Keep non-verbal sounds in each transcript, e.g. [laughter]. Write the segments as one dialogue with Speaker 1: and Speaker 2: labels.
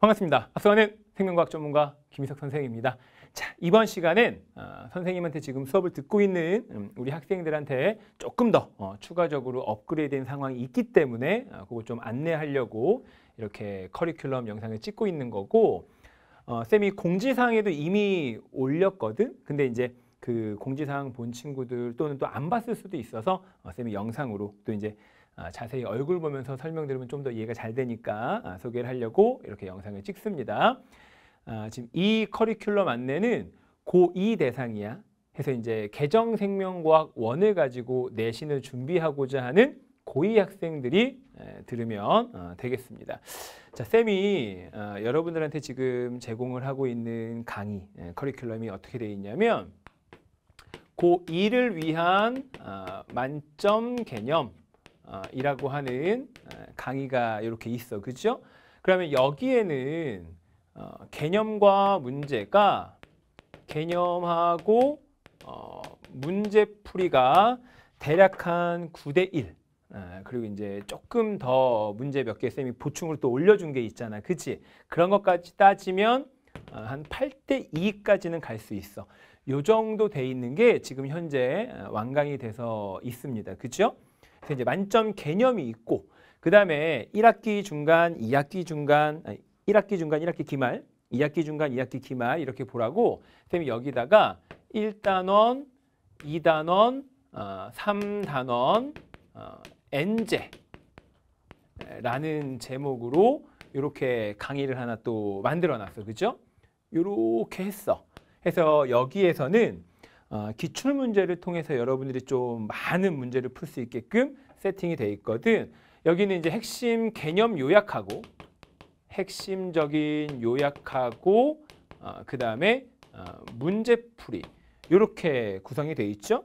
Speaker 1: 반갑습니다. 앞서는 생명과학 전문가 김희석 선생입니다. 자, 이번 시간은 어, 선생님한테 지금 수업을 듣고 있는 음, 우리 학생들한테 조금 더 어, 추가적으로 업그레이드된 상황이 있기 때문에 어, 그거좀 안내하려고 이렇게 커리큘럼 영상을 찍고 있는 거고 어, 쌤이 공지사항에도 이미 올렸거든? 근데 이제 그 공지사항 본 친구들 또는 또 안 봤을 수도 있어서 어, 쌤이 영상으로 또 이제 아, 자세히 얼굴 보면서 설명드리면 좀 더 이해가 잘 되니까 아, 소개를 하려고 이렇게 영상을 찍습니다. 아, 지금 이 커리큘럼 안내는 고2 대상이야. 해서 이제 개정생명과학 원을 가지고 내신을 준비하고자 하는 고2 학생들이 들으면 어, 되겠습니다. 자, 쌤이 어, 여러분들한테 지금 제공을 하고 있는 강의, 커리큘럼이 어떻게 되어 있냐면 고2를 위한 만점 개념, 어, 이라고 하는 어, 강의가 이렇게 있어. 그죠? 그러면 여기에는 어, 개념과 문제가 개념하고 어, 문제풀이가 대략 한 9대 1. 아, 그리고 이제 조금 더 문제 몇 개 쌤이 보충을 또 올려준 게 있잖아. 그치? 그런 것까지 따지면 아, 한 8대 2까지는 갈 수 있어. 요 정도 돼 있는 게 지금 현재 완강이 돼서 있습니다. 그죠? 그래서 이제 만점 개념이 있고 그 다음에 1학기 중간, 2학기 중간, 아니, 1학기 중간, 1학기 기말, 2학기 중간, 2학기 기말 이렇게 보라고 선생님이 여기다가 1단원, 2단원, 어, 3단원, 어, N제라는 제목으로 이렇게 강의를 하나 또 만들어놨어. 그죠? 이렇게 했어. 해서 여기에서는 어, 기출 문제를 통해서 여러분들이 좀 많은 문제를 풀 수 있게끔 세팅이 돼 있거든. 여기는 이제 핵심 개념 요약하고 핵심적인 요약하고 어, 그 다음에 어, 문제풀이 이렇게 구성이 돼 있죠.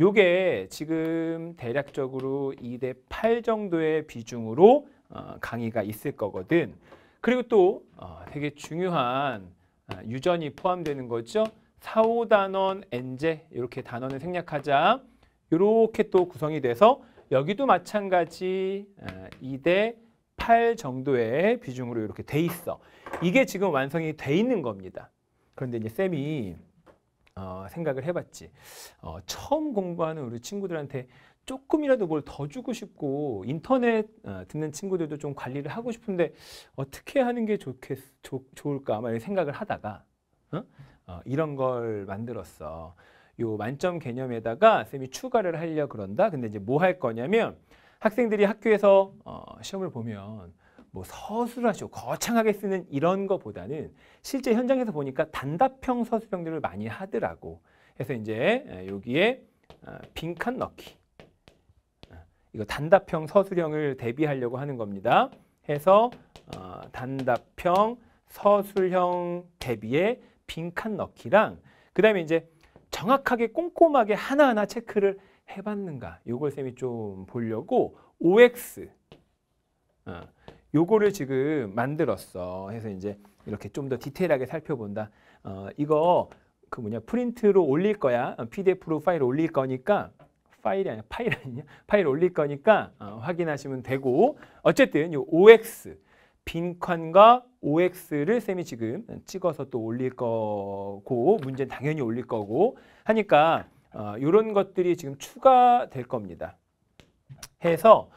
Speaker 1: 요게 지금 대략적으로 2대 8 정도의 비중으로 어, 강의가 있을 거거든. 그리고 또 어, 되게 중요한 어, 유전이 포함되는 거죠. 4, 5단원 엔제 이렇게 단원을 생략하자 이렇게 또 구성이 돼서 여기도 마찬가지 2대 어, 8 정도의 비중으로 이렇게 돼 있어. 이게 지금 완성이 돼 있는 겁니다. 그런데 이제 쌤이 어, 생각을 해봤지. 어, 처음 공부하는 우리 친구들한테 조금이라도 뭘 더 주고 싶고 인터넷 어, 듣는 친구들도 좀 관리를 하고 싶은데 어떻게 하는 게 좋겠, 좋, 좋을까 아마 생각을 하다가 어? 어, 이런 걸 만들었어. 요 만점 개념에다가 쌤이 추가를 하려 그런다. 근데 이제 뭐 할 거냐면 학생들이 학교에서 어, 시험을 보면 뭐 서술하시고 거창하게 쓰는 이런 거보다는 실제 현장에서 보니까 단답형 서술형들을 많이 하더라고. 그래서 이제 여기에 어, 빈칸 넣기. 어, 이거 단답형 서술형을 대비하려고 하는 겁니다. 해서 어, 단답형 서술형 대비에 빈칸 넣기랑 그 다음에 이제 정확하게 꼼꼼하게 하나하나 체크를 해봤는가 요걸 쌤이 좀 보려고 OX 어, 요거를 지금 만들었어 해서 이제 이렇게 좀 더 디테일하게 살펴본다 어, 이거 그 뭐냐 프린트로 올릴 거야 어, PDF로 파일 올릴 거니까 파일이 아니야 파일 아니냐 파일 올릴 거니까 어, 확인하시면 되고 어쨌든 요 OX 빈칸과 OX를 쌤이 지금 찍어서 또 올릴 거고 문제는 당연히 올릴 거고 하니까 어, 이런 것들이 지금 추가될 겁니다. 해서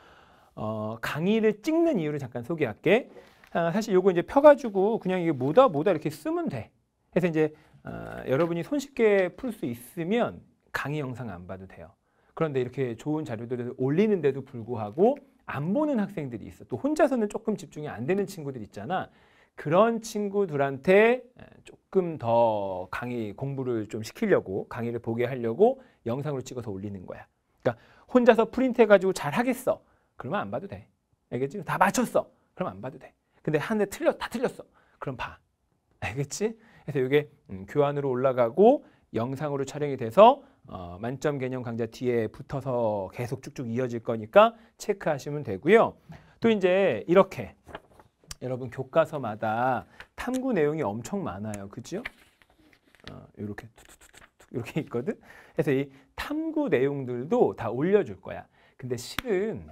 Speaker 1: 어, 강의를 찍는 이유를 잠깐 소개할게. 아, 사실 요거 이제 펴가지고 그냥 이게 뭐다 뭐다 이렇게 쓰면 돼. 그래서 이제 어, 여러분이 손쉽게 풀 수 있으면 강의 영상 안 봐도 돼요. 그런데 이렇게 좋은 자료들을 올리는데도 불구하고 안 보는 학생들이 있어. 또 혼자서는 조금 집중이 안 되는 친구들 있잖아. 그런 친구들한테 조금 더 강의 공부를 좀 시키려고 강의를 보게 하려고 영상으로 찍어서 올리는 거야. 그러니까 혼자서 프린트해 가지고 잘 하겠어. 그러면 안 봐도 돼. 알겠지? 다 맞췄어. 그럼 안 봐도 돼. 근데 한 대 틀렸 다 틀렸어. 그럼 봐. 알겠지? 그래서 이게 음, 교환으로 올라가고 영상으로 촬영이 돼서 어, 만점 개념 강좌 뒤에 붙어서 계속 쭉쭉 이어질 거니까 체크하시면 되고요. 또 이제 이렇게 여러분 교과서마다 탐구 내용이 엄청 많아요. 그죠? 어, 이렇게 이렇게 있거든. 그래서 이 탐구 내용들도 다 올려줄 거야. 근데 실은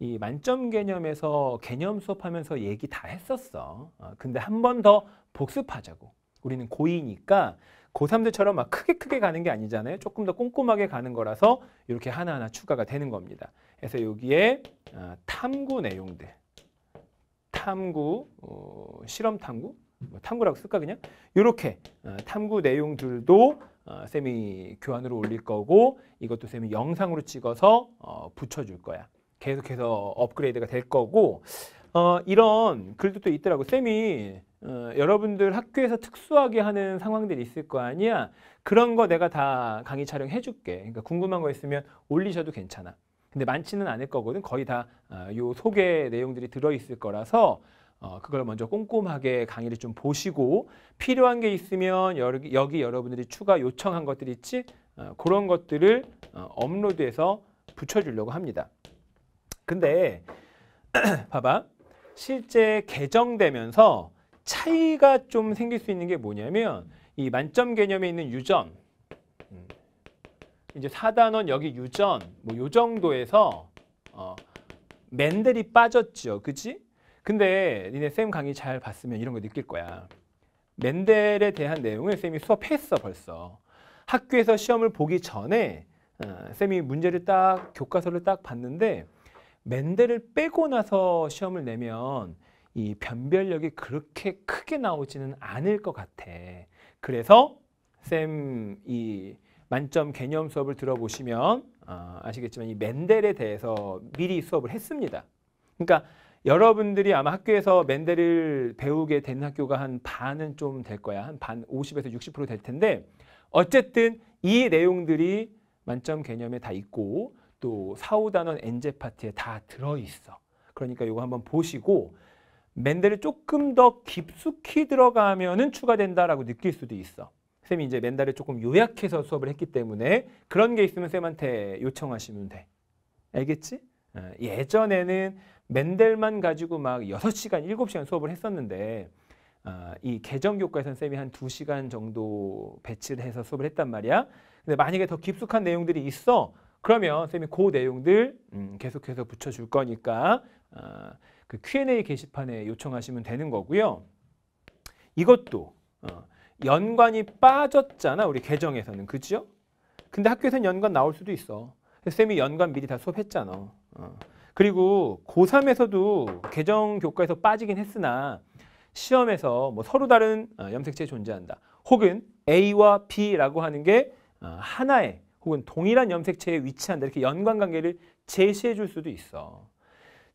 Speaker 1: 이 만점 개념에서 개념 수업하면서 얘기 다 했었어. 어, 근데 한 번 더 복습하자고. 우리는 고이니까 고3들처럼 막 크게 크게 가는 게 아니잖아요. 조금 더 꼼꼼하게 가는 거라서 이렇게 하나하나 추가가 되는 겁니다. 그래서 여기에 아, 탐구 내용들, 탐구, 어, 실험 탐구, 뭐 탐구라고 쓸까 그냥? 이렇게 아, 탐구 내용들도 어, 쌤이 교환으로 올릴 거고 이것도 쌤이 영상으로 찍어서 어, 붙여줄 거야. 계속해서 업그레이드가 될 거고 어, 이런 글도 또 있더라고. 쌤이 어, 여러분들 학교에서 특수하게 하는 상황들이 있을 거 아니야. 그런 거 내가 다 강의 촬영해 줄게. 그러니까 궁금한 거 있으면 올리셔도 괜찮아. 근데 많지는 않을 거거든. 거의 다요 아, 어, 소개 내용들이 들어있을 거라서 어, 그걸 먼저 꼼꼼하게 강의를 좀 보시고 필요한 게 있으면 여기, 여기 여러분들이 추가 요청한 것들 있지? 어, 그런 것들을 어, 업로드해서 붙여주려고 합니다. 근데 [clears throat] 봐봐. 실제 개정되면서 차이가 좀 생길 수 있는 게 뭐냐면 이 만점 개념에 있는 유점 음. 이제 4단원 여기 유전 뭐 요 정도에서 어, 맨델이 빠졌죠. 그치 근데 니네 쌤 강의 잘 봤으면 이런 거 느낄 거야. 맨델에 대한 내용을 쌤이 수업했어 벌써. 학교에서 시험을 보기 전에 어, 쌤이 문제를 딱 교과서를 딱 봤는데 맨델을 빼고 나서 시험을 내면 이 변별력이 그렇게 크게 나오지는 않을 것 같아. 그래서 쌤 이 만점 개념 수업을 들어보시면 어, 아시겠지만 이 맨델에 대해서 미리 수업을 했습니다. 그러니까 여러분들이 아마 학교에서 맨델을 배우게 된 학교가 한 반은 좀 될 거야. 한 반 50에서 60%될 텐데 어쨌든 이 내용들이 만점 개념에 다 있고 또 4, 5단원 엔제 파트에 다 들어있어. 그러니까 이거 한번 보시고 맨델이 조금 더 깊숙이 들어가면은 추가된다라고 느낄 수도 있어. 쌤이 이제 맨델을 조금 요약해서 수업을 했기 때문에 그런 게 있으면 쌤한테 요청하시면 돼. 알겠지? 어, 예전에는 맨델만 가지고 막여 시간 일 시간 수업을 했었는데 어, 이 개정 교과에서는 쌤이 한 두시간 정도 배치를 해서 수업을 했단 말이야. 근데 만약에 더 깊숙한 내용들이 있어. 그러면 쌤이 그 내용들 음, 계속해서 붙여줄 거니까 어, 그 Q&A 게시판에 요청하시면 되는 거고요. 이것도 어, 연관이 빠졌잖아 우리 계정에서는 그죠? 근데 학교에서는 연관 나올 수도 있어. 쌤이 연관 미리 다 수업했잖아. 어. 그리고 고3에서도 계정 교과에서 빠지긴 했으나 시험에서 뭐 서로 다른 어, 염색체 존재한다. 혹은 A와 B라고 하는 게 어, 하나의 혹은 동일한 염색체에 위치한다. 이렇게 연관 관계를 제시해 줄 수도 있어.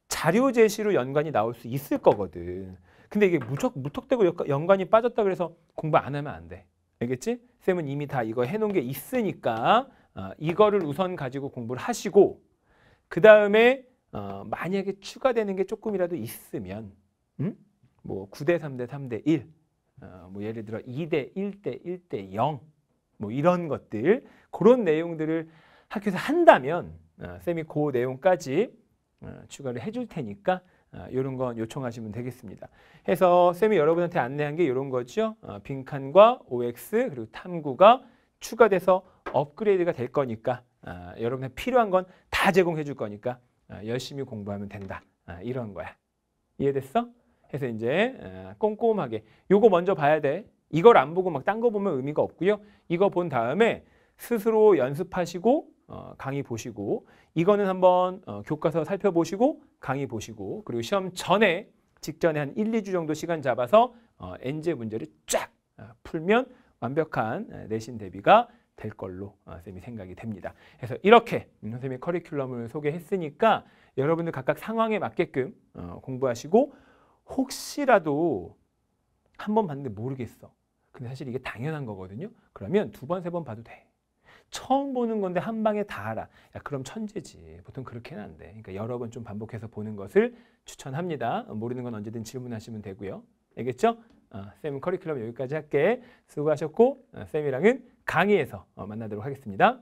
Speaker 1: 자료 제시로 연관이 나올 수 있을 거거든. 근데 이게 무척 무턱대고 연관이 빠졌다 그래서 공부 안 하면 안 돼. 알겠지? 쌤은 이미 다 이거 해놓은 게 있으니까 어, 이거를 우선 가지고 공부를 하시고 그 다음에 어, 만약에 추가되는 게 조금이라도 있으면 음? 뭐 9대 3대 3대 1, 어, 뭐 예를 들어 2대 1대 1대 0, 뭐 이런 것들 그런 내용들을 학교에서 한다면 어, 쌤이 그 내용까지 어, 추가를 해줄 테니까 이런 어, 건 요청하시면 되겠습니다. 해서 쌤이 여러분한테 안내한 게 이런 거죠. 어, 빈칸과 OX 그리고 탐구가 추가돼서 업그레이드가 될 거니까 여러분한테 필요한 건 다 제공해 줄 거니까 열심히 공부하면 된다. 이런 거야. 이해됐어? 해서 이제 꼼꼼하게 요거 먼저 봐야 돼. 이걸 안 보고 막 딴 거 보면 의미가 없고요. 이거 본 다음에 스스로 연습하시고 어, 강의 보시고 이거는 한번 어, 교과서 살펴보시고 강의 보시고 그리고 시험 전에 직전에 한 1, 2주 정도 시간 잡아서 어, NG 문제를 쫙 어, 풀면 완벽한 어, 내신 대비가 될 걸로 쌤이 어, 생각이 됩니다. 그래서 이렇게 선생님이 커리큘럼을 소개했으니까 여러분들 각각 상황에 맞게끔 공부하시고 혹시라도 한번 봤는데 모르겠어. 근데 사실 이게 당연한 거거든요. 그러면 두 번, 세 번 봐도 돼. 처음 보는 건데 한 방에 다 알아. 야, 그럼 천재지. 보통 그렇게는 안 돼. 그러니까 여러 번 좀 반복해서 보는 것을 추천합니다. 모르는 건 언제든 질문하시면 되고요. 알겠죠? 어, 쌤 커리큘럼 여기까지 할게. 수고하셨고 어, 쌤이랑은 강의에서 어, 만나도록 하겠습니다.